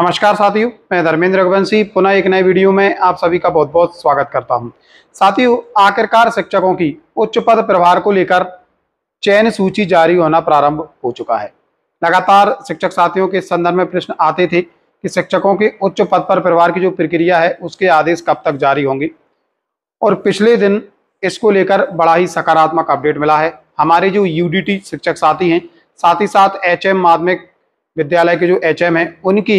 नमस्कार साथियों मैं धर्मेंद्र रघुवंशी पुनः एक नए वीडियो में आप सभी का बहुत बहुत स्वागत करता हूं साथियों आखिरकार शिक्षकों की उच्च पद प्रभार को लेकर चयन सूची जारी होना प्रारंभ हो चुका है लगातार शिक्षक साथियों के संदर्भ में प्रश्न आते थे कि शिक्षकों के उच्च पद पर प्रभार की जो प्रक्रिया है उसके आदेश कब तक जारी होंगे और पिछले दिन इसको लेकर बड़ा ही सकारात्मक अपडेट मिला है हमारे जो यू शिक्षक साथी हैं साथ ही साथ एच माध्यमिक विद्यालय के जो एच हैं उनकी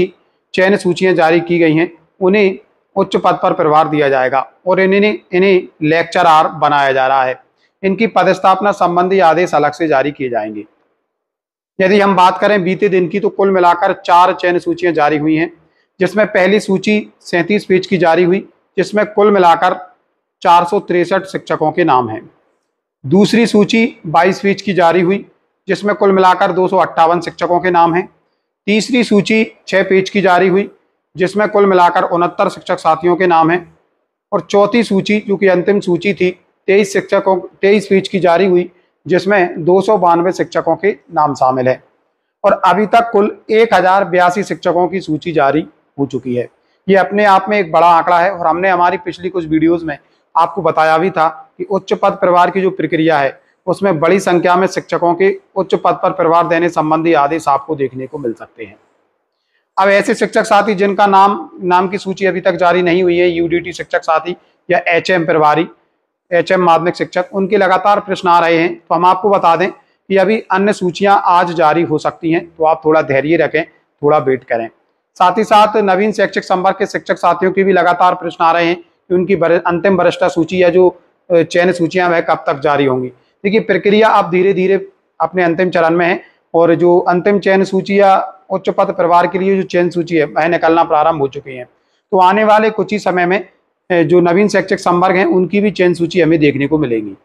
चयन सूचियां जारी की गई हैं उन्हें उच्च पद पर प्रभार दिया जाएगा और इन्हें इन्हें लेक्चरार बनाया जा रहा है इनकी पदस्थापना संबंधी आदेश अलग से जारी किए जाएंगे यदि हम बात करें बीते दिन की तो कुल मिलाकर चार चयन सूचियां जारी हुई हैं जिसमें पहली सूची सैंतीस पेज की जारी हुई जिसमें कुल मिलाकर चार शिक्षकों के नाम हैं दूसरी सूची 22 पेज की जारी हुई जिसमें कुल मिलाकर दो शिक्षकों के नाम हैं तीसरी सूची छः पेज की जारी हुई जिसमें कुल मिलाकर उनहत्तर शिक्षक साथियों के नाम हैं और चौथी सूची जो कि अंतिम सूची थी तेईस शिक्षकों तेईस पेज की जारी हुई जिसमें दो शिक्षकों के नाम शामिल हैं और अभी तक कुल एक शिक्षकों की सूची जारी हो चुकी है ये अपने आप में एक बड़ा आंकड़ा है और हमने हमारी पिछली कुछ वीडियोस में आपको बताया भी था कि उच्च पद परिवार की जो प्रक्रिया है उसमें बड़ी संख्या में शिक्षकों के उच्च पद पर प्रभार देने संबंधी आदेश आपको देखने को मिल सकते हैं अब ऐसे शिक्षक साथी जिनका नाम नाम की सूची अभी तक जारी नहीं हुई है यूडीटी शिक्षक साथी या एच एम प्रभारी एच एम माध्यमिक शिक्षक उनके लगातार प्रश्न आ रहे हैं तो हम आपको बता दें कि अभी अन्य सूचियां आज जारी हो सकती हैं तो आप थोड़ा धैर्य रखें थोड़ा वेट करें साथ ही साथ नवीन शैक्षिक संवर्ग के शिक्षक साथियों की भी लगातार प्रश्न आ रहे हैं कि उनकी अंतिम वरिष्ठा सूची या जो चयन सूचियां वह कब तक जारी होंगी देखिए प्रक्रिया आप धीरे धीरे अपने अंतिम चरण में है और जो अंतिम चयन सूची या उच्च पद परिवार के लिए जो चयन सूची है वह निकलना प्रारंभ हो चुकी है तो आने वाले कुछ ही समय में जो नवीन शिक्षक संवर्ग हैं उनकी भी चयन सूची हमें देखने को मिलेगी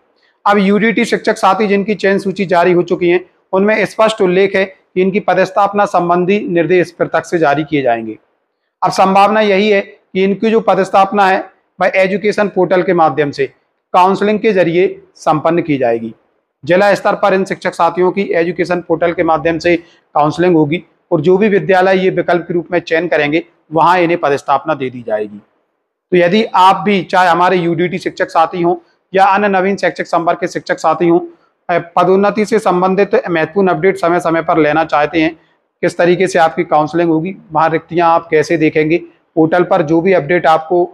अब यूडीटी शिक्षक साथी जिनकी चयन सूची जारी हो चुकी है उनमें स्पष्ट उल्लेख है कि इनकी पदस्थापना संबंधी निर्देश पृथक से जारी किए जाएंगे अब संभावना यही है कि इनकी जो पदस्थापना है वह एजुकेशन पोर्टल के माध्यम से काउंसलिंग के जरिए संपन्न की जाएगी जिला स्तर पर इन शिक्षक साथियों की एजुकेशन पोर्टल के माध्यम से काउंसलिंग होगी और जो भी विद्यालय ये विकल्प के रूप में चयन करेंगे वहाँ इन्हें पदस्थापना दे दी जाएगी तो यदि आप भी चाहे हमारे यूडीटी शिक्षक साथी हों या अन्य नवीन शैक्षिक संपर्क के शिक्षक साथी हों पदोन्नति से संबंधित महत्वपूर्ण अपडेट समय समय पर लेना चाहते हैं किस तरीके से आपकी काउंसलिंग होगी वहाँ रिक्तियाँ आप कैसे देखेंगे पोर्टल पर जो भी अपडेट आपको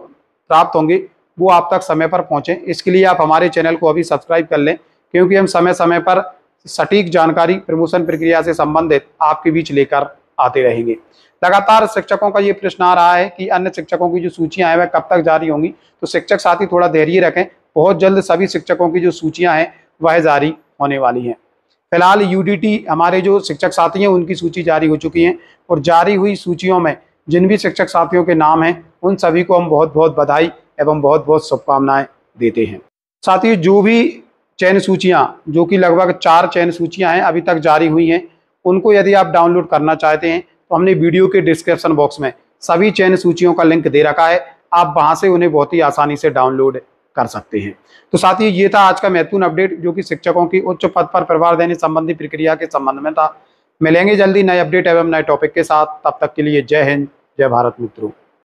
प्राप्त होंगे वो आप तक समय पर पहुँचें इसके लिए आप हमारे चैनल को अभी सब्सक्राइब कर लें क्योंकि हम समय समय पर सटीक जानकारी प्रमोशन प्रक्रिया से संबंधित आपके बीच लेकर आते रहेंगे लगातार शिक्षकों का ये प्रश्न आ रहा है कि अन्य शिक्षकों की जो सूचियां हैं वह कब तक जारी होंगी तो शिक्षक साथी थोड़ा धैर्य रखें बहुत जल्द सभी शिक्षकों की जो सूचियां हैं वह जारी होने वाली हैं फिलहाल यू हमारे जो शिक्षक साथी हैं उनकी सूची जारी हो चुकी है और जारी हुई सूचियों में जिन भी शिक्षक साथियों के नाम हैं उन सभी को हम बहुत बहुत बधाई एवं बहुत बहुत शुभकामनाएं देते हैं साथ ही जो भी चयन सूचियाँ जो कि लगभग चार चयन सूचियाँ हैं अभी तक जारी हुई हैं उनको यदि आप डाउनलोड करना चाहते हैं तो हमने वीडियो के डिस्क्रिप्शन बॉक्स में सभी चयन सूचियों का लिंक दे रखा है आप वहाँ से उन्हें बहुत ही आसानी से डाउनलोड कर सकते हैं तो साथ ही ये था आज का महत्वपूर्ण अपडेट जो कि शिक्षकों की उच्च पद पर प्रभार देने संबंधी प्रक्रिया के संबंध में था मिलेंगे जल्दी नए अपडेट एवं नए टॉपिक के साथ तब तक के लिए जय हिंद जय भारत मित्रों